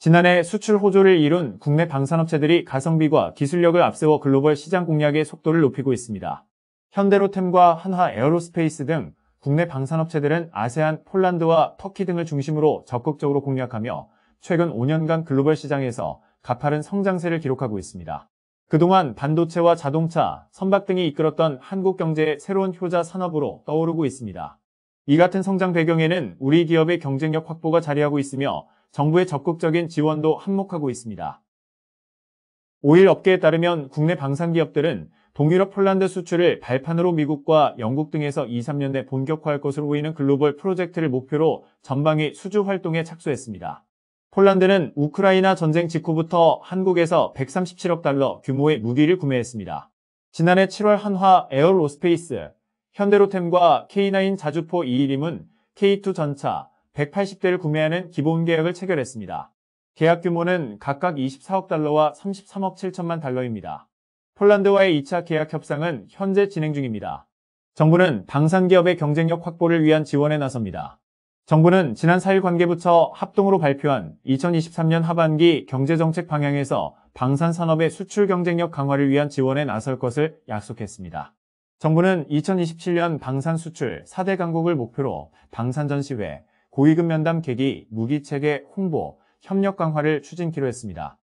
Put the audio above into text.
지난해 수출 호조를 이룬 국내 방산업체들이 가성비과 기술력을 앞세워 글로벌 시장 공략의 속도를 높이고 있습니다. 현대로템과 한화 에어로스페이스 등 국내 방산업체들은 아세안, 폴란드와 터키 등을 중심으로 적극적으로 공략하며 최근 5년간 글로벌 시장에서 가파른 성장세를 기록하고 있습니다. 그동안 반도체와 자동차, 선박 등이 이끌었던 한국 경제의 새로운 효자 산업으로 떠오르고 있습니다. 이 같은 성장 배경에는 우리 기업의 경쟁력 확보가 자리하고 있으며 정부의 적극적인 지원도 한몫하고 있습니다. 5일 업계에 따르면 국내 방산기업들은 동유럽 폴란드 수출을 발판으로 미국과 영국 등에서 2, 3년내 본격화할 것으로 보이는 글로벌 프로젝트를 목표로 전방위 수주 활동에 착수했습니다. 폴란드는 우크라이나 전쟁 직후부터 한국에서 137억 달러 규모의 무기를 구매했습니다. 지난해 7월 한화 에어로스페이스, 현대로템과 K9 자주포 2일임은 K2 전차 180대를 구매하는 기본 계약을 체결했습니다. 계약 규모는 각각 24억 달러와 33억 7천만 달러입니다. 폴란드와의 2차 계약 협상은 현재 진행 중입니다. 정부는 방산기업의 경쟁력 확보를 위한 지원에 나섭니다. 정부는 지난 4일 관계부처 합동으로 발표한 2023년 하반기 경제정책 방향에서 방산산업의 수출 경쟁력 강화를 위한 지원에 나설 것을 약속했습니다. 정부는 2027년 방산 수출 4대 강국을 목표로 방산 전시회, 고위급 면담 계기, 무기체계 홍보, 협력 강화를 추진키로 했습니다.